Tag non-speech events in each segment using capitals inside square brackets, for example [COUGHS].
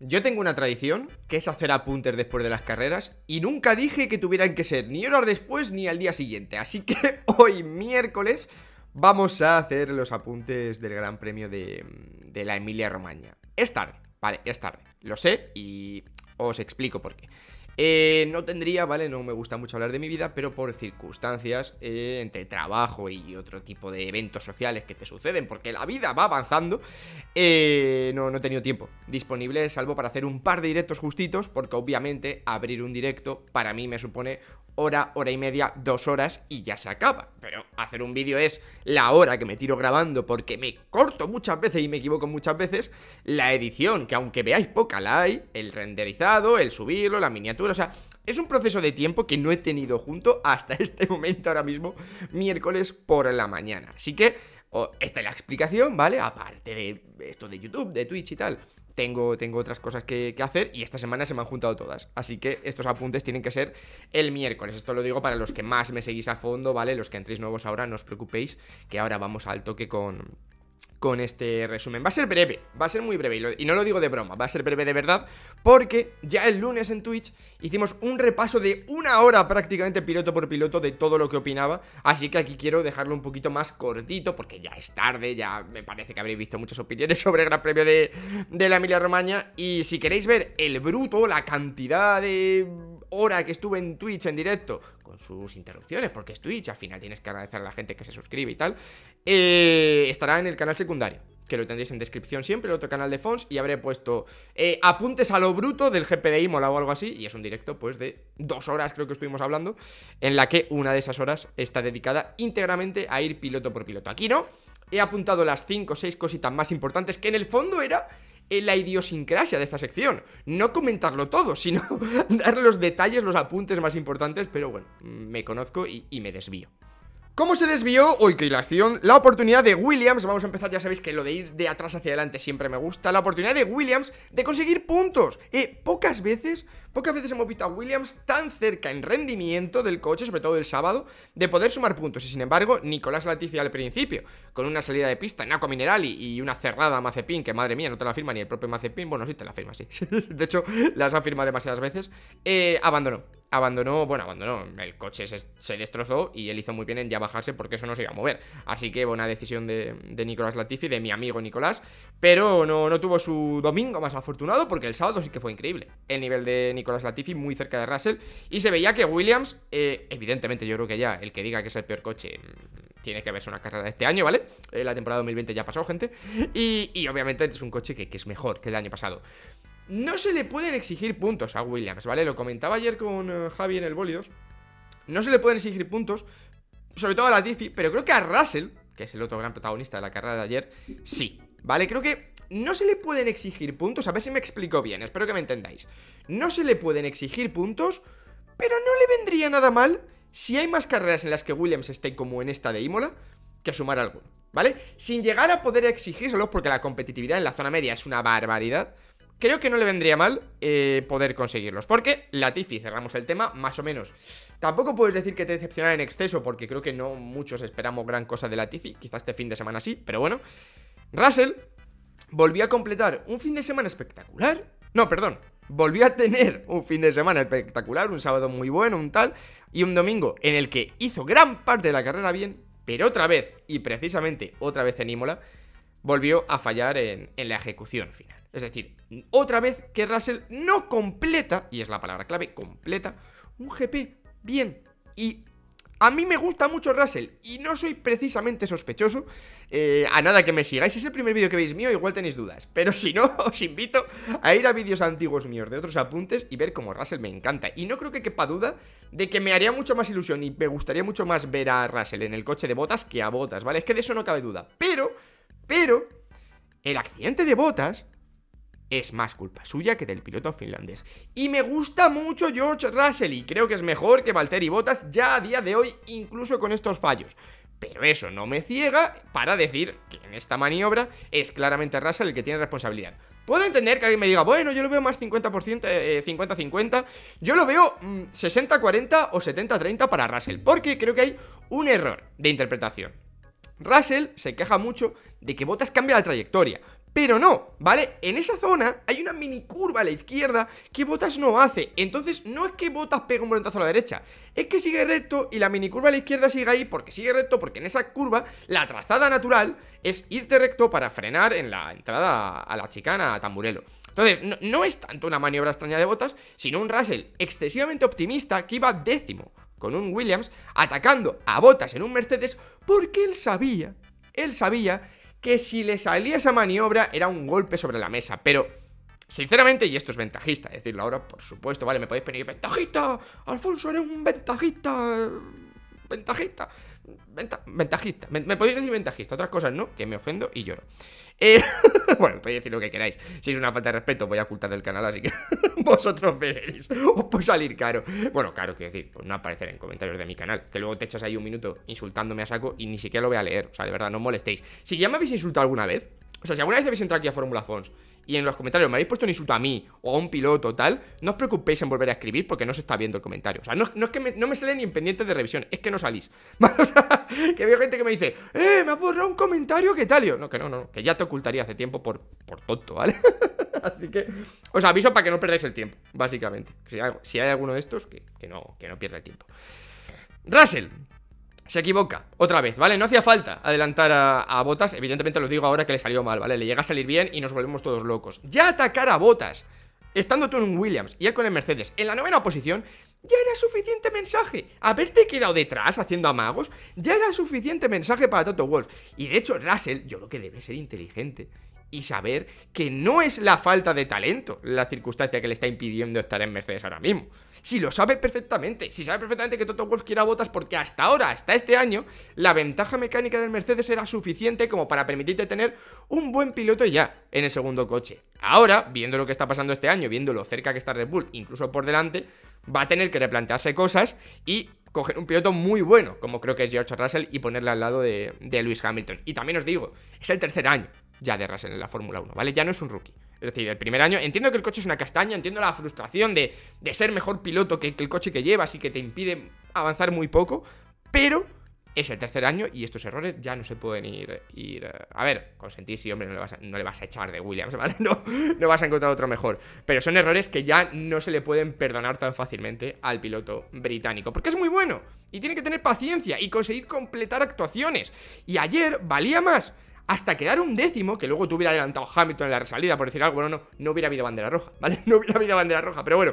Yo tengo una tradición, que es hacer apuntes después de las carreras, y nunca dije que tuvieran que ser ni horas después ni al día siguiente. Así que [LAUGHS] hoy miércoles vamos a hacer los apuntes del Gran Premio de, la Emilia Romagna. Es tarde, vale, es tarde. Lo sé y os explico por qué. Eh, no tendría, ¿vale? No me gusta mucho hablar de mi vida, pero por circunstancias, eh, entre trabajo y otro tipo de eventos sociales que te suceden, porque la vida va avanzando, eh, no, no he tenido tiempo disponible, salvo para hacer un par de directos justitos, porque obviamente abrir un directo para mí me supone hora, hora y media, dos horas y ya se acaba. Pero hacer un vídeo es la hora que me tiro grabando porque me corto muchas veces y me equivoco muchas veces. La edición, que aunque veáis poca la hay, el renderizado, el subirlo, la miniatura, o sea, es un proceso de tiempo que no he tenido junto hasta [LAUGHS] este momento ahora mismo, miércoles por la mañana. Así que... esta es la explicación, ¿vale? Aparte de esto de YouTube, de Twitch y tal tengo, otras cosas que, que, hacer y esta semana se me han juntado todas. Así que estos apuntes tienen que ser el miércoles. Esto lo digo para los que más me seguís a fondo, ¿vale? Los que entréis nuevos ahora, no os preocupéis, que ahora vamos al toque con con este resumen. Va a ser breve, va a ser muy breve, y, no lo digo de broma, va a ser breve de verdad, porque ya el lunes en Twitch hicimos un repaso de una hora prácticamente piloto por piloto de todo lo que opinaba, así que aquí quiero dejarlo un poquito más cortito, porque ya es tarde, ya me parece que habréis visto muchas opiniones [LAUGHS] sobre el Gran Premio de, de la Emilia Romagna, y si queréis ver el bruto, la cantidad de hora que estuve en Twitch en directo, con sus interrupciones, porque es Twitch, al final tienes que agradecer a la gente que se suscribe y tal, eh, estará en el canal secundario que lo tendréis en descripción siempre, el otro canal de Fons, y habré puesto eh, apuntes a lo bruto del GPDI Imola o algo así, y es un directo pues de dos horas creo que estuvimos hablando, en la que una de esas horas está dedicada íntegramente a ir piloto por piloto. Aquí no, he apuntado las 5 o 6 cositas más importantes, que en el fondo era eh, la idiosincrasia de esta sección. No comentarlo todo, sino [LAUGHS] dar los detalles, los apuntes más importantes, pero bueno, me conozco y, me desvío. ¿Cómo se desvió? Hoy que la acción, la oportunidad de Williams, vamos a empezar, ya sabéis que lo de ir de atrás hacia adelante siempre me gusta, la oportunidad de Williams de conseguir puntos. Eh, pocas veces que a veces hemos visto a Williams tan cerca en rendimiento del coche, sobre todo el sábado, de poder sumar puntos. Y sin embargo, Nicolás Latifi al principio, con una salida de pista en Aco Minerali y una cerrada a Mazepin, que madre mía, no te la firma ni el propio Mazepin. Bueno, sí te la firma, sí. [LAUGHS] de hecho, las ha firmado demasiadas veces. Eh, abandonó. Abandonó, bueno, abandonó. El coche se, destrozó y él hizo muy bien en ya bajarse porque eso no se iba a mover. Así que buena decisión de, Nicolás Latifi, de mi amigo Nicolás. Pero no, no tuvo su domingo más afortunado porque el sábado sí que fue increíble. El nivel de Nicolás la Latifi, muy cerca de Russell. Y se veía que Williams, eh, evidentemente, yo creo que ya el que diga que es el peor coche mm, tiene que verse una carrera de este año, ¿vale? Eh, la temporada 2020 ya ha pasado, gente. Y, obviamente es un coche que, es mejor que el año pasado. No se le pueden exigir puntos a Williams, ¿vale? Lo comentaba ayer con eh, Javi en el Bólidos. No se le pueden exigir puntos, sobre todo a la Tiffy, pero creo que a Russell, que es el otro gran protagonista de la carrera de ayer, sí. ¿Vale? Creo que no se le pueden exigir puntos. A ver si me explico bien, espero que me entendáis. No se le pueden exigir puntos, pero no le vendría nada mal si hay más carreras en las que Williams esté como en esta de Imola que sumar alguno, ¿vale? Sin llegar a poder exigírselos, porque la competitividad en la zona media es una barbaridad. Creo que no le vendría mal eh, poder conseguirlos. Porque Latifi, cerramos el tema, más o menos. Tampoco puedes decir que te decepciona en exceso, porque creo que no muchos esperamos gran cosa de Latifi. Quizás este fin de semana sí, pero bueno. Russell volvió a completar un fin de semana espectacular. No, perdón, volvió a tener un fin de semana espectacular, un sábado muy bueno, un tal, y un domingo en el que hizo gran parte de la carrera bien, pero otra vez, y precisamente otra vez en Imola, volvió a fallar en, la ejecución final. Es decir, otra vez que Russell no completa, y es la palabra clave, completa, un GP bien. Y a mí me gusta mucho Russell y no soy precisamente sospechoso. Eh, a nada que me sigáis. es el primer vídeo que veis mío, igual tenéis dudas. Pero si no, [LAUGHS] os invito a ir a vídeos antiguos míos de otros apuntes y ver cómo Russell me encanta. Y no creo que quepa duda de que me haría mucho más ilusión y me gustaría mucho más ver a Russell en el coche de botas que a botas, ¿vale? Es que de eso no cabe duda. Pero, pero, el accidente de botas es más culpa suya que del piloto finlandés. Y me gusta mucho George Russell y creo que es mejor que Valtteri Bottas ya a día de hoy, incluso con estos fallos. Pero eso no me ciega para decir que en esta maniobra es claramente Russell el que tiene responsabilidad. Puedo entender que alguien me diga, bueno, yo lo veo más 50%, 50-50, eh, yo lo veo 60-40 mm, o 70-30 para Russell, porque creo que hay un error de interpretación. Russell se queja mucho de que Bottas cambia la trayectoria, pero no, ¿vale? En esa zona hay una mini curva a la izquierda que Botas no hace. Entonces no es que Botas pegue un volantazo a la derecha, es que sigue recto y la mini curva a la izquierda sigue ahí porque sigue recto, porque en esa curva la trazada natural es irte recto para frenar en la entrada a la chicana a Tamburelo. Entonces, no, no es tanto una maniobra extraña de Botas, sino un Russell excesivamente optimista que iba décimo con un Williams atacando a Botas en un Mercedes porque él sabía, él sabía que si le salía esa maniobra era un golpe sobre la mesa, pero sinceramente, y esto es ventajista, decirlo ahora, por supuesto, vale, me podéis pedir ventajista, Alfonso, era un ventajista, ¡Ventajita! ventajista. Me, podéis decir ventajista, otras cosas no, que me ofendo y lloro. Eh, [LAUGHS] bueno, podéis decir lo que queráis. Si es una falta de respeto, voy a ocultar del canal, así que [LAUGHS] vosotros veréis. Os puede salir caro. Bueno, caro, quiero decir, pues no aparecer en comentarios de mi canal. Que luego te echas ahí un minuto insultándome a saco y ni siquiera lo voy a leer. O sea, de verdad, no os molestéis. Si ya me habéis insultado alguna vez, o sea, si alguna vez habéis entrado aquí a Fórmula Fons y en los comentarios me habéis puesto un insulto a mí o a un piloto tal, no os preocupéis en volver a escribir porque no se está viendo el comentario. O sea, no, es que no me sale ni en pendientes de revisión, es que no salís. [LAUGHS] que veo gente que me dice, ¡eh! Me ha borrado un comentario, ¿qué tal? yo, no, que no, no, que ya te ocultaría hace tiempo por, por tonto, ¿vale? [LAUGHS] Así que os aviso para que no perdáis el tiempo, básicamente. Si hay, si hay alguno de estos, que, no, que no pierda el tiempo. Russell, se equivoca, otra vez, ¿vale? No hacía falta adelantar a, Botas, evidentemente lo digo ahora que le salió mal, ¿vale? Le llega a salir bien y nos volvemos todos locos. Ya atacar a Botas, estando tú en Williams y él con el Mercedes en la novena posición, ya era suficiente mensaje. Haberte quedado detrás haciendo amagos, ya era suficiente mensaje para Toto Wolf. Y de hecho, Russell, yo lo que debe ser inteligente y saber que no es la falta de talento la circunstancia que le está impidiendo estar en Mercedes ahora mismo. Si lo sabe perfectamente, si sabe perfectamente que Toto Wolf quiere botas porque hasta ahora, hasta este año, la ventaja mecánica del Mercedes era suficiente como para permitirte tener un buen piloto ya en el segundo coche. Ahora, viendo lo que está pasando este año, viendo lo cerca que está Red Bull, incluso por delante, va a tener que replantearse cosas y coger un piloto muy bueno, como creo que es George Russell, y ponerle al lado de, de Lewis Hamilton. Y también os digo, es el tercer año ya de en la Fórmula 1, ¿vale? Ya no es un rookie. Es decir, el primer año, entiendo que el coche es una castaña, entiendo la frustración de, ser mejor piloto que, el coche que llevas y que te impide avanzar muy poco, pero es el tercer año y estos errores ya no se pueden ir. ir a ver, consentir si, hombre, no le, vas a, no le, vas a, echar de Williams, [LAUGHS] ¿vale? No, no vas a encontrar otro mejor. Pero son errores que ya no se le pueden perdonar tan fácilmente al piloto británico. Porque es muy bueno y tiene que tener paciencia y conseguir completar actuaciones. Y ayer valía más hasta quedar un décimo, que luego tú hubiera adelantado Hamilton en la resalida, por decir algo, bueno, no, no hubiera habido bandera roja, ¿vale? [LAUGHS] No hubiera habido bandera roja, pero bueno,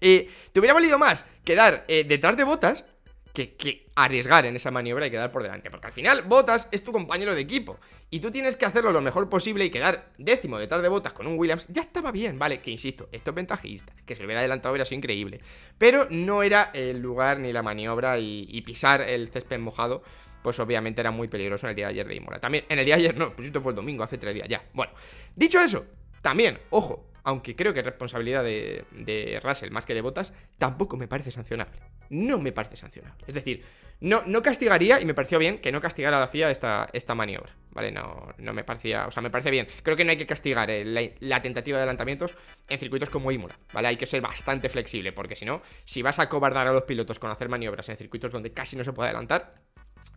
eh, te hubiera valido más quedar eh, detrás de botas que, arriesgar en esa maniobra y quedar por delante. Porque al final, Botas es tu compañero de equipo. Y tú tienes que hacerlo lo mejor posible y quedar décimo detrás de Botas con un Williams. Ya estaba bien, vale, que insisto, esto es ventajista. Que se hubiera adelantado hubiera sido increíble. Pero no era el lugar ni la maniobra y, y pisar el césped mojado pues obviamente era muy peligroso en el día de ayer de Imola. También, en el día de ayer no, pues esto fue el domingo, hace tres días ya. Bueno, dicho eso, también, ojo, aunque creo que es responsabilidad de, Russell más que de Botas, tampoco me parece sancionable. No me parece sancionable. Es decir, no, no castigaría, y me pareció bien que no castigara a la FIA esta, esta maniobra. ¿Vale? No, no me parecía. O sea, me parece bien. Creo que no hay que castigar eh, la, la, tentativa de adelantamientos en circuitos como Imola. ¿Vale? Hay que ser bastante flexible, porque si no, si vas a cobardar a los pilotos con hacer maniobras en circuitos donde casi no se puede adelantar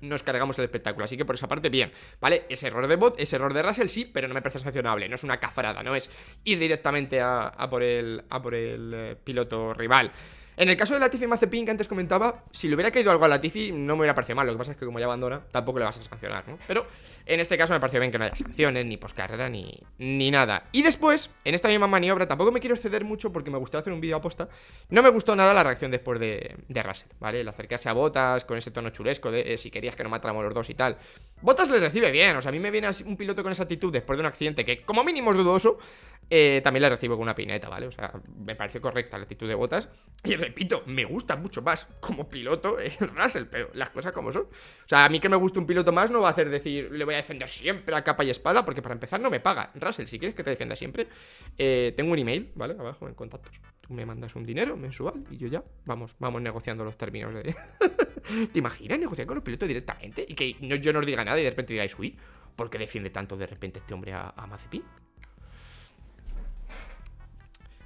nos cargamos el espectáculo. Así que por esa parte, bien, ¿vale? Ese error de bot, ese error de Russell, sí, pero no me parece sancionable, no es una cazarada no es ir directamente a, por el, a por el eh, piloto rival. En el caso de Latifi Mazepin, que antes comentaba, si le hubiera caído algo a Latifi, no me hubiera parecido mal. Lo que pasa es que como ya abandona, tampoco le vas a sancionar, ¿no? Pero en este caso me pareció bien que no haya sanciones, ni poscarrera, ni, nada. Y después, en esta misma maniobra, tampoco me quiero exceder mucho porque me gustó hacer un vídeo aposta. No me gustó nada la reacción después de, de ¿vale? El acercarse a Botas con ese tono chulesco de eh, si querías que no matáramos los dos y tal. Botas le recibe bien, o sea, a mí me viene un piloto con esa actitud después de un accidente que como mínimo es dudoso. Eh, también la recibo con una pineta, ¿vale? O sea, me parece correcta la actitud de Botas. Y repito, me gusta mucho más como piloto [LAUGHS] el Russell, pero las cosas como son. O sea, a mí que me guste un piloto más no va a hacer decir, le voy a defender siempre a capa y espada, porque para empezar no me paga. Russell, si quieres que te defienda siempre, eh, tengo un email, ¿vale? Abajo en contactos. Tú me mandas un dinero mensual y yo ya, vamos, vamos negociando los términos de... [LAUGHS] ¿Te imaginas negociar con los pilotos directamente? Y que yo no os diga nada y de repente digáis, uy, ¿por qué defiende tanto de repente este hombre a, a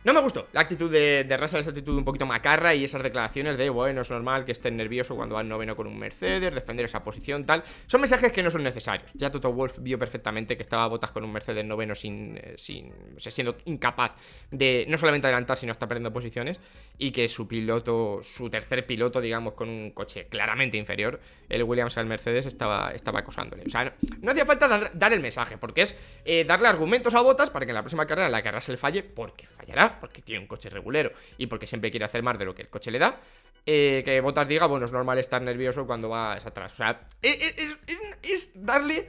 no me gustó la actitud de, de Russell, esa actitud un poquito macarra y esas declaraciones de, bueno, es normal que estén nervioso cuando van noveno con un Mercedes, defender esa posición, tal. Son mensajes que no son necesarios. Ya Toto Wolf vio perfectamente que estaba a botas con un Mercedes noveno sin, eh, sin, o sea, siendo incapaz de no solamente adelantar, sino estar perdiendo posiciones y que su piloto, su tercer piloto, digamos, con un coche claramente inferior, el Williams al Mercedes, estaba, estaba acosándole. O sea, no, hacía falta dar, el mensaje, porque es eh, darle argumentos a botas para que en la próxima carrera, la que Russell falle, porque fallará porque tiene un coche regulero y porque siempre quiere hacer más de lo que el coche le da, eh, que Botas diga, bueno, es normal estar nervioso cuando vas atrás. O sea, eh, eh, es, darle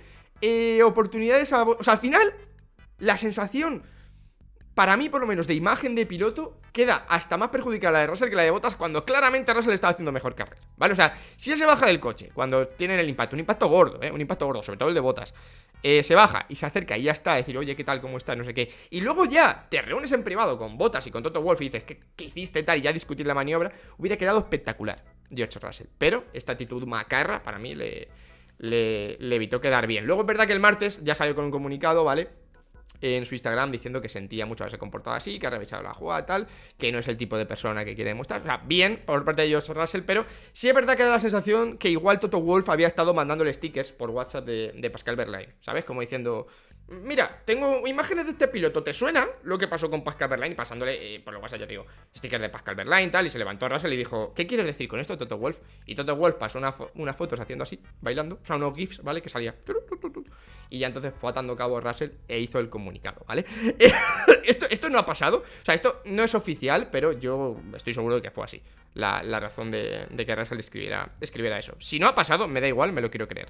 oportunidades a... O sea, al final, la sensación, para mí por lo menos, de imagen de piloto, queda hasta más perjudicada la de Russell que la de Botas cuando claramente Russell estaba haciendo mejor carrera, ¿vale? O sea, si él se baja del coche cuando tienen el impacto, un impacto gordo, ¿eh? Un impacto gordo, sobre todo el de Botas. Eh, se baja y se acerca y ya está, decir, oye, ¿qué tal? ¿Cómo está No sé qué. Y luego ya te reúnes en privado con Botas y con Toto Wolf y dices, ¿qué, hiciste tal? Y ya discutir la maniobra, hubiera quedado espectacular. George Russell. Pero esta actitud macarra para mí le, le, le evitó quedar bien. Luego es verdad que el martes ya salió con un comunicado, ¿vale? en su Instagram diciendo que sentía mucho haberse comportado así, que ha revisado la jugada, tal, que no es el tipo de persona que quiere demostrar. O sea, bien por parte de ellos, Russell, pero sí es verdad que da la sensación que igual Toto Wolf había estado mandándole stickers por WhatsApp de, de Pascal Berlain, ¿sabes? Como diciendo, Mira, tengo imágenes de este piloto. ¿Te suena lo que pasó con Pascal Berlain? Pasándole eh, por lo pasa, ya te digo, sticker de Pascal Berlain, tal. Y se levantó Russell y dijo, ¿qué quieres decir con esto, Toto Wolf? Y Toto Wolf pasó unas fotos haciendo así, bailando, o sea, unos GIFs, ¿vale? Que salía. Y ya entonces fue atando cabo a Russell e hizo el comunicado, ¿vale? [LAUGHS] esto, no ha pasado. O sea, esto no es oficial, pero yo estoy seguro de que fue así. La, razón de, de, que Russell escribiera, escribiera eso. Si no ha pasado, me da igual, me lo quiero creer.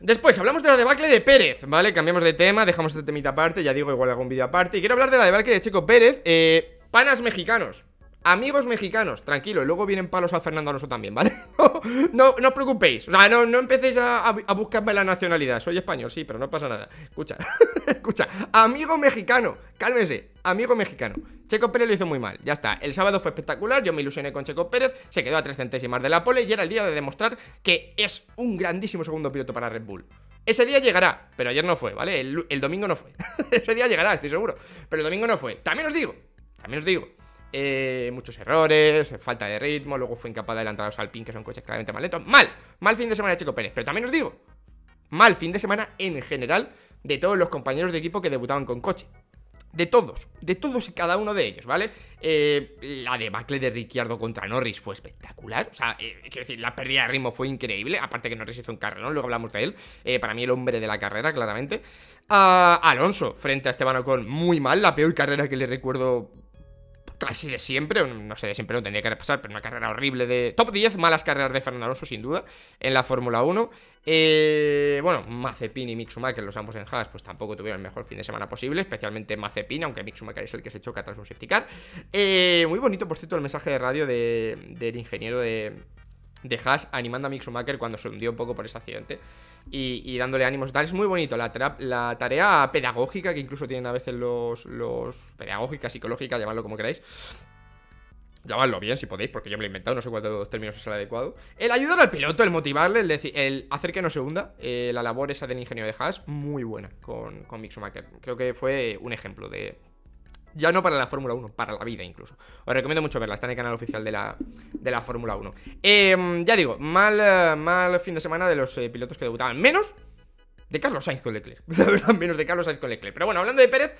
Después, hablamos de la debacle de Pérez, ¿vale? Cambiamos de tema, dejamos este temita aparte, ya digo, igual algún vídeo aparte. Y quiero hablar de la debacle de Checo Pérez, eh, panas mexicanos. Amigos mexicanos, tranquilo, luego vienen palos al Fernando Alonso también, ¿vale? [LAUGHS] No, no, os preocupéis, o sea, no, no empecéis a, buscarme la nacionalidad, soy español, sí, pero no pasa nada. Escucha, [LAUGHS] escucha, amigo mexicano, cálmese, amigo mexicano. Checo Pérez lo hizo muy mal, ya está. El sábado fue espectacular, yo me ilusioné con Checo Pérez, se quedó a tres centésimas de la pole y era el día de demostrar que es un grandísimo segundo piloto para Red Bull. Ese día llegará, pero ayer no fue, ¿vale? El, el domingo no fue. [LAUGHS] Ese día llegará, estoy seguro. Pero el domingo no fue. También os digo, también os digo eh, muchos errores, falta de ritmo, luego fue incapaz de adelantar a los que son coches claramente más Mal, mal fin de semana de Pérez, pero también os digo, mal fin de semana en general de todos los compañeros de equipo que debutaban con coche. De todos, de todos y cada uno de ellos, ¿vale? Eh, la debacle de Ricciardo contra Norris fue espectacular. O sea, eh, quiero decir, la pérdida de ritmo fue increíble. Aparte que Norris hizo un carrerón, luego hablamos de él. para mí, el hombre de la carrera, claramente. Ah, Alonso frente a Esteban Ocon, muy mal. La peor carrera que le recuerdo casi de siempre, no sé, de siempre no tendría que repasar, pero una carrera horrible de... Top 10 malas carreras de Fernando Alonso, sin duda, en la Fórmula 1. Eh, bueno, Mazepin y Mixumaker, los ambos en Haas, pues tampoco tuvieron el mejor fin de semana posible, especialmente Mazepin, aunque Mixumaker es el que se choca tras un safety car. Eh, muy bonito, por cierto, el mensaje de radio del ingeniero de, de Haas animando a Mick cuando se hundió un poco por ese accidente y, dándole ánimos tal. Es muy bonito la, tarea pedagógica que incluso tienen a veces los, los pedagógica, psicológica, llamadlo como queráis. Llamadlo bien si podéis, porque yo me lo he inventado, no sé cuál términos es el adecuado. El ayudar al piloto, el motivarle, el, el hacer que no se hunda, eh, la labor esa del ingenio de Haas, muy buena con, con Creo que fue un ejemplo de, ya no para la Fórmula 1, para la vida incluso. Os recomiendo mucho verla, está en el canal oficial de la, de la Fórmula 1. Em, ya digo, mal, eh, mal fin de semana de los eh, pilotos que debutaban. Menos de Carlos Sainz con Leclerc. [LAUGHS] La verdad, menos de Carlos Sainz con Leclerc. Pero bueno, hablando de Pérez,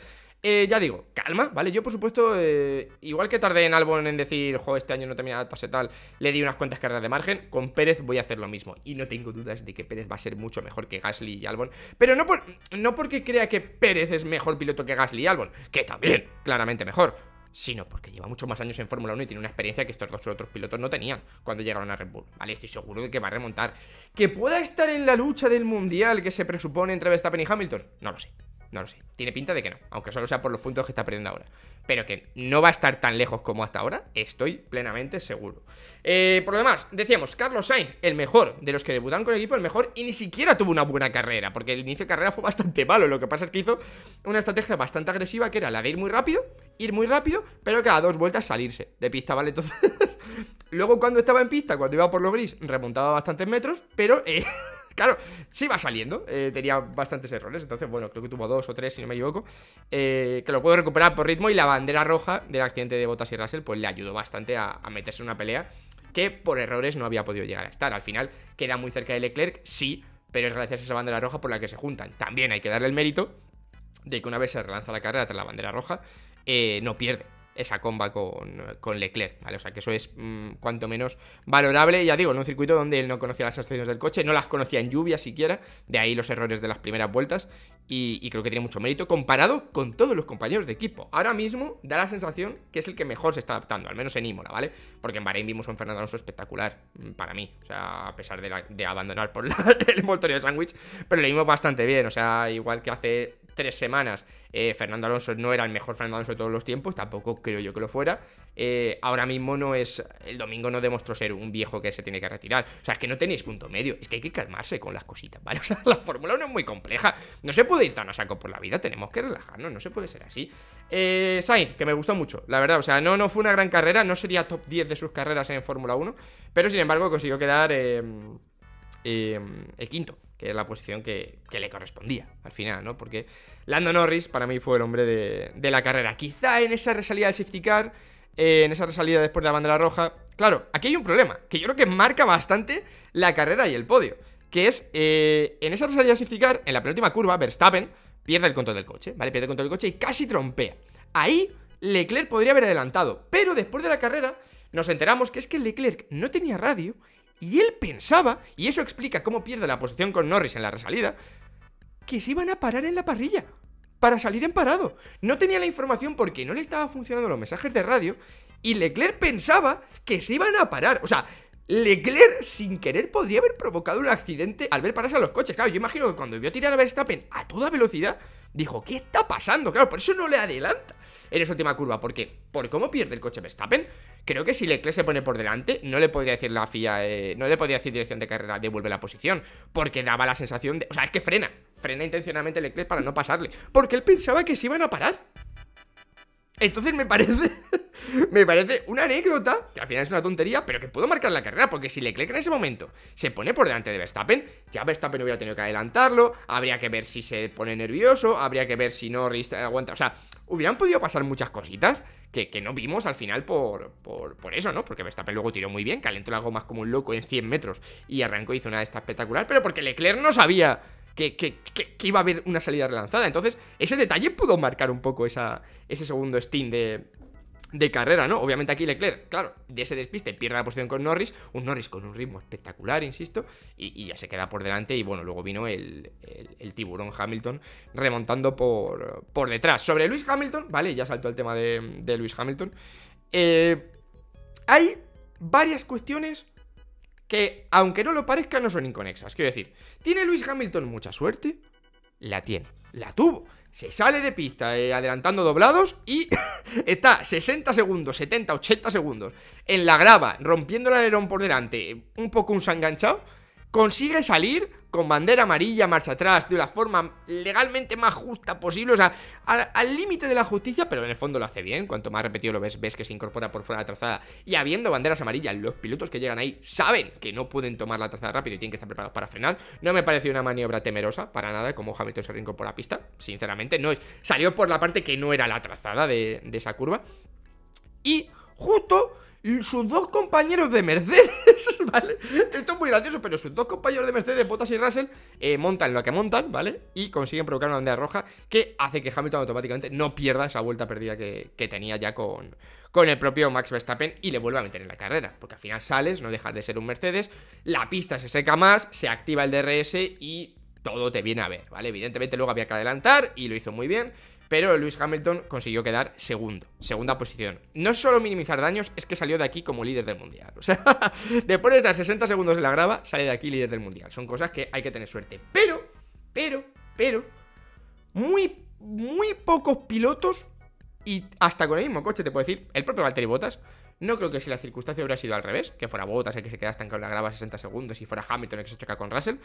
eh, ya digo, calma, ¿vale? Yo, por supuesto, eh, igual que tardé en Albon en decir, jo, este año no termina la y tal, le di unas cuantas cargas de margen, con Pérez voy a hacer lo mismo. Y no tengo dudas de que Pérez va a ser mucho mejor que Gasly y Albon. Pero no, no porque crea que Pérez es mejor piloto que Gasly y Albon, que también, claramente mejor, sino porque lleva muchos más años en Fórmula 1 y tiene una experiencia que estos dos otros pilotos no tenían cuando llegaron a Red Bull. Vale, estoy seguro de que va a remontar. ¿Que pueda estar en la lucha del Mundial que se presupone entre Verstappen y Hamilton? No lo sé. No lo sé. Tiene pinta de que no. Aunque solo sea por los puntos que está perdiendo ahora. Pero que no va a estar tan lejos como hasta ahora. Estoy plenamente seguro. Eh, por lo demás, decíamos, Carlos Sainz, el mejor de los que debutan con el equipo, el mejor. Y ni siquiera tuvo una buena carrera. Porque el inicio de carrera fue bastante malo. Lo que pasa es que hizo una estrategia bastante agresiva. Que era la de ir muy rápido. Ir muy rápido. Pero cada dos vueltas salirse de pista, ¿vale? Entonces... [LAUGHS] Luego cuando estaba en pista, cuando iba por lo gris, remontaba bastantes metros. Pero... Eh, [LAUGHS] claro, sí va saliendo. Eh, tenía bastantes errores, entonces, bueno, creo que tuvo dos o tres, si no me equivoco. Eh, que lo puedo recuperar por ritmo y la bandera roja del accidente de Botas y Russell, pues le ayudó bastante a, meterse en una pelea que por errores no había podido llegar a estar. Al final queda muy cerca de Leclerc, sí, pero es gracias a esa bandera roja por la que se juntan. También hay que darle el mérito de que una vez se relanza la carrera tras la bandera roja, eh, no pierde esa comba con, Leclerc, ¿vale? O sea que eso es mm, cuanto menos valorable, ya digo, en un circuito donde él no conocía las sensaciones del coche, no las conocía en lluvia siquiera, de ahí los errores de las primeras vueltas y, creo que tiene mucho mérito comparado con todos los compañeros de equipo. Ahora mismo da la sensación que es el que mejor se está adaptando, al menos en Imola, ¿vale? Porque en Bahrein vimos un Fernando Alonso espectacular, mm, para mí, o sea, a pesar de, abandonar por [LAUGHS] el envoltorio de sándwich, pero le vimos bastante bien, o sea, igual que hace tres semanas eh, Fernando Alonso no era el mejor Fernando Alonso de todos los tiempos, tampoco creo yo que lo fuera. Eh, ahora mismo no es. El domingo no demostró ser un viejo que se tiene que retirar. O sea, es que no tenéis punto medio. Es que hay que calmarse con las cositas, ¿vale? [LAUGHS] O sea, la Fórmula 1 es muy compleja. No se puede ir tan a saco por la vida, tenemos que relajarnos, no se puede ser así. Eh, Sainz, que me gustó mucho, la verdad. O sea, no, no fue una gran carrera, no sería top 10 de sus carreras en Fórmula 1, pero sin embargo consiguió quedar. el quinto que es la posición que, le correspondía al final, ¿no? Porque Lando Norris para mí fue el hombre de, la carrera. Quizá en esa resalida de safety car, eh, en esa resalida después de la bandera roja, claro, aquí hay un problema, que yo creo que marca bastante la carrera y el podio, que es eh, en esa resalida de safety car, en la penúltima curva, Verstappen pierde el control del coche, ¿vale? Pierde el control del coche y casi trompea. Ahí Leclerc podría haber adelantado, pero después de la carrera nos enteramos que es que Leclerc no tenía radio y él pensaba, y eso explica cómo pierde la posición con Norris en la resalida, que se iban a parar en la parrilla para salir en parado. No tenía la información porque no le estaban funcionando los mensajes de radio y Leclerc pensaba que se iban a parar. O sea, Leclerc sin querer podría haber provocado un accidente al ver pararse a los coches. Claro, yo imagino que cuando vio tirar a Verstappen a toda velocidad, dijo, ¿qué está pasando? Claro, por eso no le adelanta en esa última curva, porque por cómo pierde el coche Verstappen, creo que si Leclerc se pone por delante, no le podría decir la FIA, eh, no le podría decir dirección de carrera, devuelve la posición, porque daba la sensación de. O sea, es que frena, frena intencionalmente Leclerc para no pasarle, porque él pensaba que se iban a parar. Entonces me parece, [LAUGHS] me parece una anécdota, que al final es una tontería, pero que puedo marcar la carrera, porque si Leclerc en ese momento se pone por delante de Verstappen, ya Verstappen hubiera tenido que adelantarlo, habría que ver si se pone nervioso, habría que ver si no aguanta, o sea, hubieran podido pasar muchas cositas que, no vimos al final por, eso, ¿no? Porque Verstappen luego tiró muy bien, calentó algo más como un loco en 100 metros y arrancó hizo una de estas espectacular, pero porque Leclerc no sabía que, iba a haber una salida relanzada. Entonces, ese detalle pudo marcar un poco ese segundo stint de, carrera, ¿no? Obviamente aquí Leclerc, claro, de ese despiste pierde la posición con Norris, un Norris con un ritmo espectacular, insisto, y, ya se queda por delante y bueno, luego vino el, tiburón Hamilton remontando por, por detrás. Sobre Luis Hamilton, vale, ya saltó el tema de, Luis Hamilton, eh, hay varias cuestiones que, aunque no lo parezca, no son inconexas. Quiero decir, ¿tiene Luis Hamilton mucha suerte? La tiene, la tuvo. Se sale de pista eh, adelantando doblados y [COUGHS] está 60 segundos, 70, 80 segundos en la grava, rompiendo el alerón por delante, un poco un sanganchado consigue salir con bandera amarilla, marcha atrás, de la forma legalmente más justa posible, o sea, al límite de la justicia, pero en el fondo lo hace bien, cuanto más repetido lo ves, ves que se incorpora por fuera la trazada, y habiendo banderas amarillas, los pilotos que llegan ahí saben que no pueden tomar la trazada rápido y tienen que estar preparados para frenar, no me parece una maniobra temerosa, para nada, como Hamilton se rincó por la pista, sinceramente, no es, salió por la parte que no era la trazada de esa curva, y justo sus dos compañeros de Mercedes, [LAUGHS] ¿vale? Esto es muy gracioso, pero sus dos compañeros de Mercedes, Bottas y Russell, eh, montan lo que montan, ¿vale? Y consiguen provocar una bandera roja que hace que Hamilton automáticamente no pierda esa vuelta perdida que, tenía ya con, con el propio Max Verstappen y le vuelve a meter en la carrera, porque al final sales, no dejas de ser un Mercedes, la pista se seca más, se activa el DRS y todo te viene a ver, ¿vale? Evidentemente luego había que adelantar y lo hizo muy bien pero Luis Hamilton consiguió quedar segundo, segunda posición. No solo minimizar daños, es que salió de aquí como líder del mundial. O sea, [LAUGHS] después de estar 60 segundos en la grava, sale de aquí líder del mundial. Son cosas que hay que tener suerte. Pero, pero, pero, muy, muy pocos pilotos, y hasta con el mismo coche, te puedo decir, el propio Valtteri Bottas, no creo que si la circunstancia hubiera sido al revés, que fuera Bottas el que se quedase tan en la grava 60 segundos y fuera Hamilton el que se choca con Russell,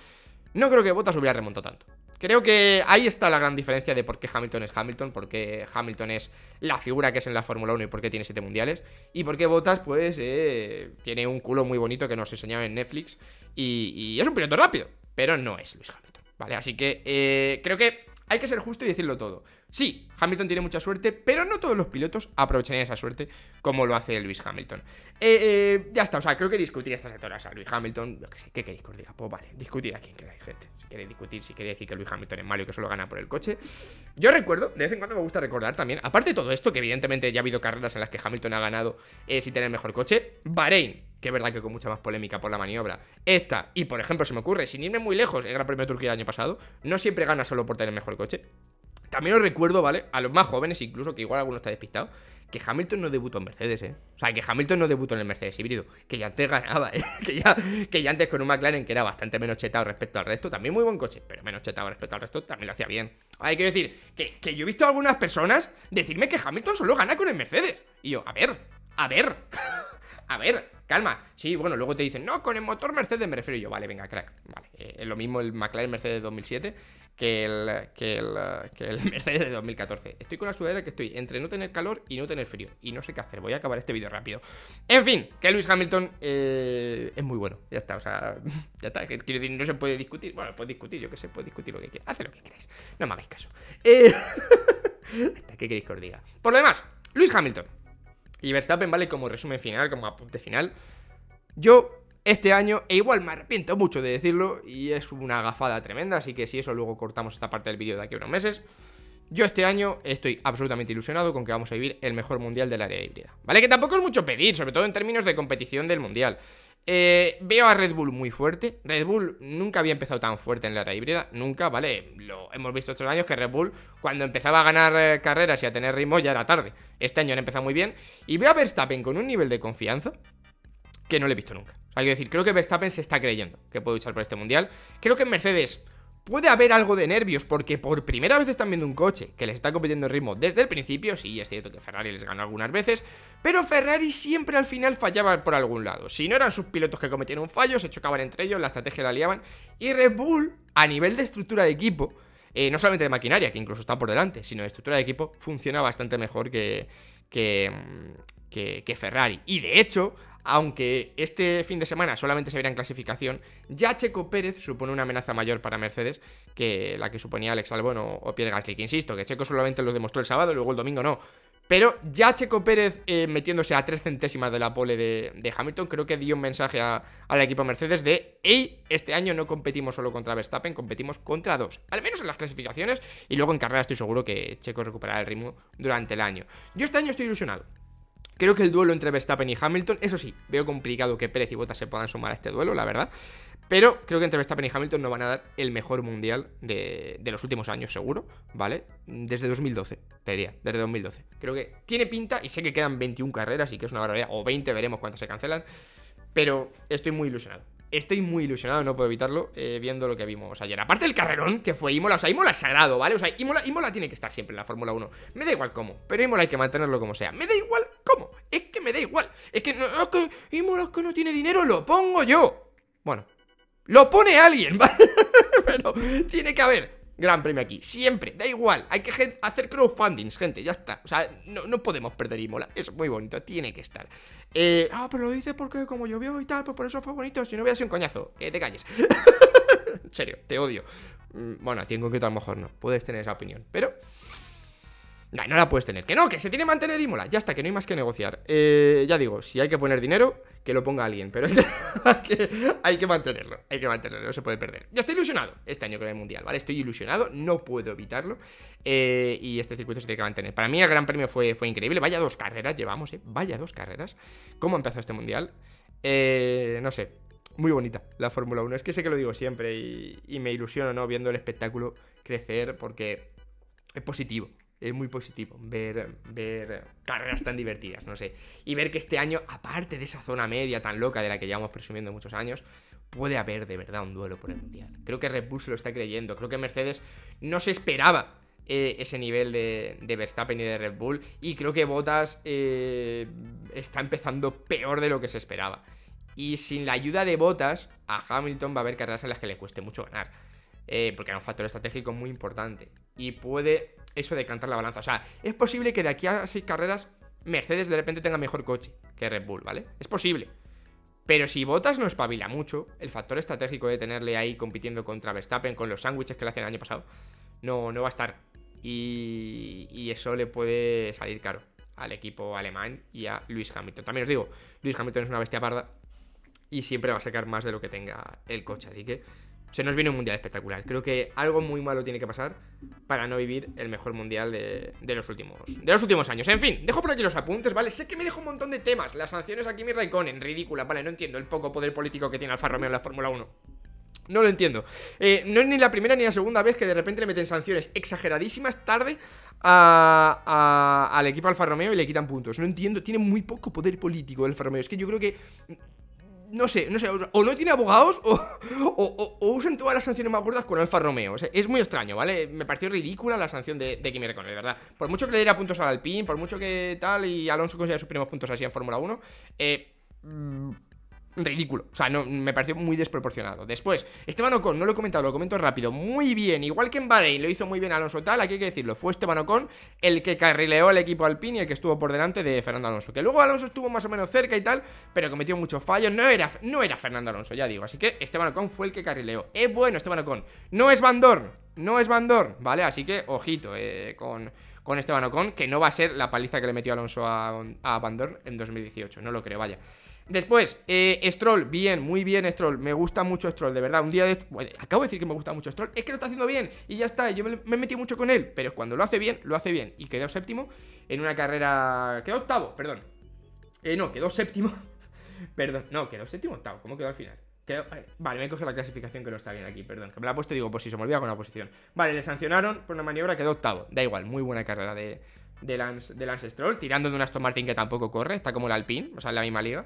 no creo que Bottas hubiera remontado tanto. Creo que ahí está la gran diferencia de por qué Hamilton es Hamilton, por qué Hamilton es la figura que es en la Fórmula 1 y por qué tiene 7 mundiales. Y por qué Bottas, pues, eh, tiene un culo muy bonito que nos enseñaron en Netflix. Y, es un piloto rápido, pero no es Luis Hamilton, ¿vale? Así que eh, creo que hay que ser justo y decirlo todo. Sí, Hamilton tiene mucha suerte, pero no todos los pilotos aprovecharían esa suerte como lo hace Luis Hamilton. Eh, eh, ya está, o sea, creo que discutir estas atoras a Luis Hamilton, lo qué sé, ¿qué queréis que Pues vale, discutir a quien queráis, gente. Si queréis discutir, si queréis decir que Luis Hamilton es malo y que solo gana por el coche. Yo recuerdo, de vez en cuando me gusta recordar también, aparte de todo esto, que evidentemente ya ha habido carreras en las que Hamilton ha ganado eh, sin tener mejor coche, Bahrein, que es verdad que con mucha más polémica por la maniobra. Esta, y por ejemplo, se me ocurre, sin irme muy lejos, el Gran Premio de Turquía del año pasado, no siempre gana solo por tener mejor coche. También os recuerdo, ¿vale? A los más jóvenes incluso, que igual alguno está despistado, que Hamilton no debutó en Mercedes, ¿eh? O sea, que Hamilton no debutó en el Mercedes híbrido, que ya antes ganaba, ¿eh? [LAUGHS] que, ya, que ya antes con un McLaren que era bastante menos chetado respecto al resto, también muy buen coche, pero menos chetado respecto al resto, también lo hacía bien. Hay ah, que decir que, yo he visto a algunas personas decirme que Hamilton solo gana con el Mercedes. Y yo, a ver, a ver, [LAUGHS] a ver, calma. Sí, bueno, luego te dicen, no, con el motor Mercedes me refiero yo, vale, venga, crack. Vale, eh, Es lo mismo el McLaren Mercedes 2007 que el, que el, que el [LAUGHS] Mercedes de 2014. Estoy con la sudadera que estoy entre no tener calor y no tener frío. Y no sé qué hacer. Voy a acabar este vídeo rápido. En fin, que Luis Hamilton eh, es muy bueno. Ya está, o sea, [LAUGHS] ya está. Quiero decir, no se puede discutir. Bueno, puede discutir, yo que sé, puede discutir lo que quieras. Haz lo que queráis. No me hagáis caso. Eh, [LAUGHS] qué queréis que os diga. Por lo demás, Luis Hamilton. Y Verstappen, ¿vale? Como resumen final, como apunte final. Yo este año, e igual me arrepiento mucho de decirlo, y es una gafada tremenda, así que si eso luego cortamos esta parte del vídeo de aquí a unos meses, yo este año estoy absolutamente ilusionado con que vamos a vivir el mejor mundial del área híbrida. ¿Vale? Que tampoco es mucho pedir, sobre todo en términos de competición del mundial. Eh, veo a Red Bull muy fuerte. Red Bull nunca había empezado tan fuerte en la área híbrida. Nunca, ¿vale? Lo hemos visto estos años que Red Bull, cuando empezaba a ganar eh, carreras y a tener ritmo, ya era tarde. Este año han empezado muy bien. Y veo a Verstappen con un nivel de confianza que no le he visto nunca. Hay que decir, creo que Verstappen se está creyendo que puede luchar por este mundial. Creo que en Mercedes puede haber algo de nervios porque por primera vez están viendo un coche que les está compitiendo el ritmo desde el principio. Sí, es cierto que Ferrari les ganó algunas veces, pero Ferrari siempre al final fallaba por algún lado. Si no eran sus pilotos que cometieron fallo, se chocaban entre ellos, la estrategia la liaban. Y Red Bull, a nivel de estructura de equipo, eh, no solamente de maquinaria, que incluso está por delante, sino de estructura de equipo, funciona bastante mejor que, que mm, Ferrari. Y de hecho, aunque este fin de semana solamente se verá en clasificación, ya Checo Pérez supone una amenaza mayor para Mercedes que la que suponía Alex Albon o, Pierre Gasly. Que insisto, que Checo solamente lo demostró el sábado luego el domingo no. Pero ya Checo Pérez eh, metiéndose a tres centésimas de la pole de, Hamilton, creo que dio un mensaje al equipo Mercedes de, hey, este año no competimos solo contra Verstappen, competimos contra dos, al menos en las clasificaciones y luego en carrera estoy seguro que Checo recuperará el ritmo durante el año. Yo este año estoy ilusionado, Creo que el duelo entre Verstappen y Hamilton, eso sí, veo complicado que Pérez y Bottas se puedan sumar a este duelo, la verdad. Pero creo que entre Verstappen y Hamilton no van a dar el mejor mundial de, los últimos años, seguro, ¿vale? Desde 2012, te diría, desde 2012. Creo que tiene pinta, y sé que quedan 21 carreras y que es una barbaridad, o 20, veremos cuántas se cancelan, pero estoy muy ilusionado. Estoy muy ilusionado, no puedo evitarlo, eh, viendo lo que vimos ayer. Aparte el carrerón que fue Imola, o sea, Imola sagrado, ¿vale? O sea, Imola tiene que estar siempre en la Fórmula 1. Me da igual cómo, pero Imola hay que mantenerlo como sea. Me da igual me da igual. Es que no, que Imola es que no tiene dinero, lo pongo yo. Bueno, lo pone alguien, [LAUGHS] ¿vale? Pero tiene que haber gran premio aquí, siempre, da igual. Hay que hacer crowdfundings, gente, ya está. O sea, no, podemos perder Imola, es muy bonito, tiene que estar. Eh, ah, pero lo dice porque como llovió y tal, pues por eso fue bonito. Si no hubiera sido un coñazo, que eh, te calles. [LAUGHS] en serio, te odio. Mm, bueno, a que en a lo mejor no, puedes tener esa opinión, pero... No, no la puedes tener. Que no, que se tiene que mantener y mola. Ya está, que no hay más que negociar. Eh, ya digo, si hay que poner dinero, que lo ponga alguien. Pero [LAUGHS] hay que, mantenerlo. Hay que mantenerlo, no se puede perder. Yo estoy ilusionado este año con el Mundial, ¿vale? Estoy ilusionado, no puedo evitarlo. Eh, y este circuito se tiene que mantener. Para mí el Gran Premio fue, fue increíble. Vaya dos carreras llevamos, ¿eh? Vaya dos carreras. ¿Cómo empezó este Mundial? Eh, no sé. Muy bonita la Fórmula 1. Es que sé que lo digo siempre y me ilusiono, ¿no? Viendo el espectáculo crecer porque es positivo es muy positivo ver, ver carreras tan divertidas, no sé. Y ver que este año, aparte de esa zona media tan loca de la que llevamos presumiendo muchos años, puede haber de verdad un duelo por el Mundial. Creo que Red Bull se lo está creyendo, creo que Mercedes no se esperaba eh, ese nivel de, Verstappen y de Red Bull y creo que Bottas eh, está empezando peor de lo que se esperaba. Y sin la ayuda de Bottas, a Hamilton va a haber carreras en las que le cueste mucho ganar. Eh, porque era un factor estratégico muy importante. Y puede eso de cantar la balanza. O sea, es posible que de aquí a seis carreras Mercedes de repente tenga mejor coche que Red Bull, ¿vale? Es posible. Pero si Bottas no espabila mucho, el factor estratégico de tenerle ahí compitiendo contra Verstappen con los sándwiches que le hacen el año pasado, no, no va a estar. Y, y eso le puede salir caro al equipo alemán y a Luis Hamilton. También os digo, Luis Hamilton es una bestia parda y siempre va a sacar más de lo que tenga el coche. Así que se nos viene un mundial espectacular. Creo que algo muy malo tiene que pasar para no vivir el mejor mundial de, los últimos de los últimos años. En fin, dejo por aquí los apuntes, ¿vale? Sé que me dejo un montón de temas. Las sanciones aquí mi Raikkonen, ridícula, vale, no entiendo el poco poder político que tiene Alfa Romeo en la Fórmula 1. No lo entiendo. Eh, no es ni la primera ni la segunda vez que de repente le meten sanciones exageradísimas tarde al equipo Alfa Romeo y le quitan puntos. No entiendo, tiene muy poco poder político el Alfa Romeo. Es que yo creo que no sé, no sé, o no tiene abogados o, usan todas las sanciones más gordas con Alfa Romeo. O sea, es muy extraño, ¿vale? Me pareció ridícula la sanción de, de Kimi de verdad. Por mucho que le diera puntos al Alpine, por mucho que tal, y Alonso consiga sus primeros puntos así en Fórmula 1, eh, ridículo. O sea, no, me pareció muy desproporcionado. Después, Esteban Ocon, no lo he comentado, lo comento rápido. Muy bien, igual que en y lo hizo muy bien Alonso Tal, aquí hay que decirlo. Fue Esteban Ocon el que carrileó al equipo alpine y el que estuvo por delante de Fernando Alonso. Que luego Alonso estuvo más o menos cerca y tal, pero cometió muchos fallos. No era, no era Fernando Alonso, ya digo. Así que Esteban Ocon fue el que carrileó. Es bueno Esteban Ocon. No es Van no es Van ¿vale? Así que, ojito, eh, con Esteban Ocon, que no va a ser la paliza que le metió Alonso a, a en 2018. No lo creo, vaya. Después, eh, Stroll, bien, muy bien Stroll, me gusta mucho Stroll, de verdad, un día de... acabo de decir que me gusta mucho Stroll, es que lo está haciendo bien y ya está, yo me, he metido mucho con él, pero cuando lo hace bien, lo hace bien y quedó séptimo en una carrera... quedó octavo, perdón. Eh, no, quedó séptimo. [LAUGHS] perdón, no, quedó séptimo octavo, ¿cómo quedó al final? Vale, me he cogido la clasificación que no está bien aquí, perdón. Que me la he puesto y digo, por pues si se me olvida con la posición. Vale, le sancionaron por una maniobra, quedó octavo. Da igual, muy buena carrera de, Lance, de Lance Stroll, tirando de un Aston Martin que tampoco corre, está como el Alpine, o sea, en la misma liga.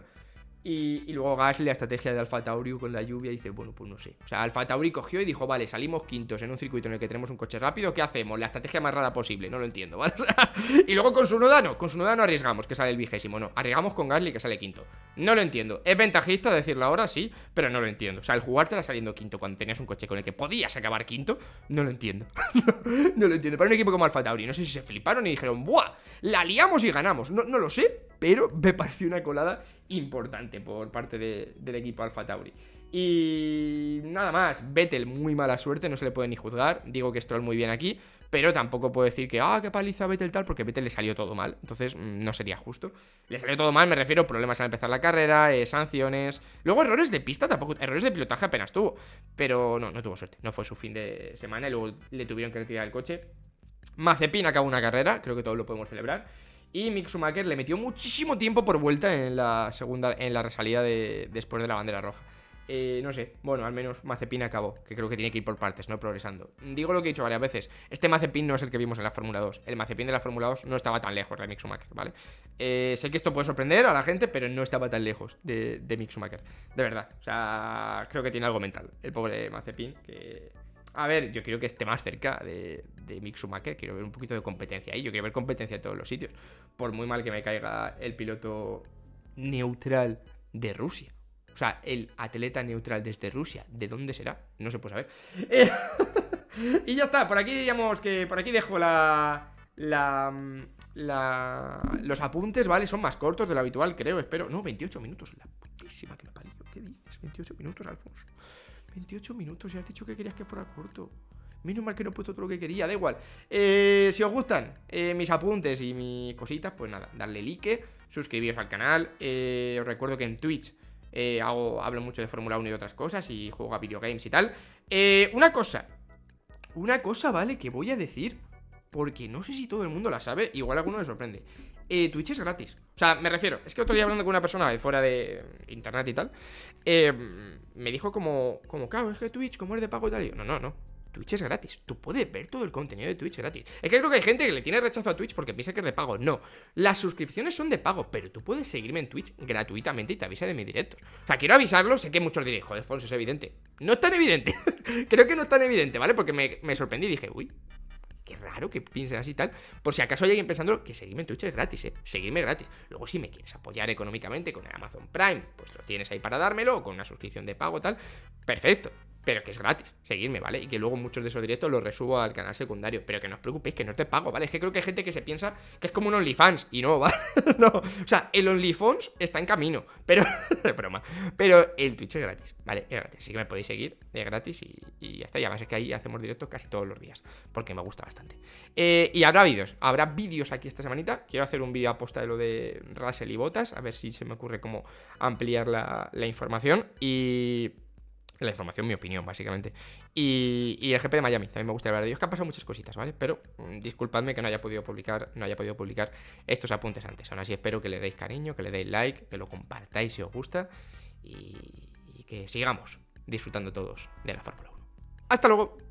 Y, luego Gasly, la estrategia de Alfa Tauri con la lluvia, dice, bueno, pues no sé. O sea, Alfa Tauri cogió y dijo, vale, salimos quintos en un circuito en el que tenemos un coche rápido, ¿qué hacemos? La estrategia más rara posible, no lo entiendo, [LAUGHS] y luego con su nodano, con su nodano arriesgamos, que sale el vigésimo, no, arriesgamos con Gasly que sale quinto. No lo entiendo. Es ventajista decirlo ahora, sí, pero no lo entiendo. O sea, el jugártela saliendo quinto cuando tenías un coche con el que podías acabar quinto, no lo entiendo. [LAUGHS] no, lo entiendo. Para un equipo como Alfa Tauri, no sé si se fliparon y dijeron, ¡buah! La liamos y ganamos. no lo sé, pero me pareció una colada importante por parte del equipo Alfa Tauri. Y nada más, Vettel muy mala suerte, no se le puede ni juzgar, digo que Stroll muy bien aquí, pero tampoco puedo decir que, ah, qué paliza Vettel tal, porque Vettel le salió todo mal, entonces mm, no sería justo. Le salió todo mal, me refiero, problemas al empezar la carrera, eh, sanciones, luego errores de pista tampoco, errores de pilotaje apenas tuvo, pero no, no tuvo suerte, no fue su fin de semana y luego le tuvieron que retirar el coche. Mazepin acabó una carrera, creo que todos lo podemos celebrar. Y Mick le metió muchísimo tiempo por vuelta en la segunda, en la resalida de, después de la bandera roja. Eh, no sé, bueno, al menos Mazepin acabó, que creo que tiene que ir por partes, ¿no? Progresando. Digo lo que he dicho varias veces, este Mazepin no es el que vimos en la Fórmula 2. El Mazepin de la Fórmula 2 no estaba tan lejos de Mick ¿vale? Eh, sé que esto puede sorprender a la gente, pero no estaba tan lejos de, de Mick De verdad, o sea, creo que tiene algo mental, el pobre Mazepin, que a ver, yo quiero que esté más cerca de, de Mick quiero ver un poquito de competencia ahí, yo quiero ver competencia en todos los sitios, por muy mal que me caiga el piloto neutral de Rusia. O sea, el atleta neutral desde Rusia, ¿de dónde será? No se puede saber. [LAUGHS] y ya está, por aquí diríamos que por aquí dejo la, la, la, los apuntes, ¿vale? Son más cortos de lo habitual, creo, espero. No, 28 minutos, la putísima que me parió. ¿Qué dices? 28 minutos, Alfonso. 28 minutos, ya has dicho que querías que fuera corto. Menos mal que no he puesto todo lo que quería, da igual. Eh, si os gustan eh, mis apuntes y mis cositas, pues nada, darle like, suscribiros al canal. Eh, os recuerdo que en Twitch hago, hablo mucho de Fórmula 1 y otras cosas y juego a videogames y tal. una cosa, una cosa, ¿vale? Que voy a decir, porque no sé si todo el mundo la sabe, igual alguno le sorprende. Twitch es gratis. O sea, me refiero, es que otro día hablando con una persona de fuera de internet y tal, eh, me dijo como, como, claro, es que Twitch, como es de pago y tal. yo, no, no, no. Twitch es gratis. Tú puedes ver todo el contenido de Twitch gratis. Es que creo que hay gente que le tiene rechazo a Twitch porque piensa que es de pago. No. Las suscripciones son de pago, pero tú puedes seguirme en Twitch gratuitamente y te avisa de mi directos. O sea, quiero avisarlo. Sé que muchos diréis, joder, Fonso, es evidente. No es tan evidente. [LAUGHS] creo que no es tan evidente, ¿vale? Porque me sorprendí y dije, uy, qué raro que piensen así tal. Por si acaso hay alguien pensando que seguirme en Twitch es gratis, ¿eh? Seguirme gratis. Luego, si me quieres apoyar económicamente con el Amazon Prime, pues lo tienes ahí para dármelo, o con una suscripción de pago, tal. Perfecto pero que es gratis, seguirme, ¿vale? Y que luego muchos de esos directos los resubo al canal secundario, pero que no os preocupéis, que no te pago, ¿vale? Es que creo que hay gente que se piensa que es como un OnlyFans, y no, [LAUGHS] ¿vale? no, o sea, el OnlyFans está en camino, pero, [LAUGHS] de broma, pero el Twitch es gratis, ¿vale? Es gratis, así que me podéis seguir, es gratis y, y ya está, y además es que ahí hacemos directos casi todos los días, porque me gusta bastante. Eh, y habrá vídeos, habrá vídeos aquí esta semanita, quiero hacer un vídeo aposta de lo de Russell y Botas, a ver si se me ocurre cómo ampliar la información y la información, mi opinión, básicamente. Y, y, el GP de Miami, también me gusta hablar de ellos, que han pasado muchas cositas, ¿vale? Pero mm, disculpadme que no haya podido publicar, no haya podido publicar estos apuntes antes. Aún así espero que le deis cariño, que le deis like, que lo compartáis si os gusta y, y que sigamos disfrutando todos de la Fórmula 1. ¡Hasta luego!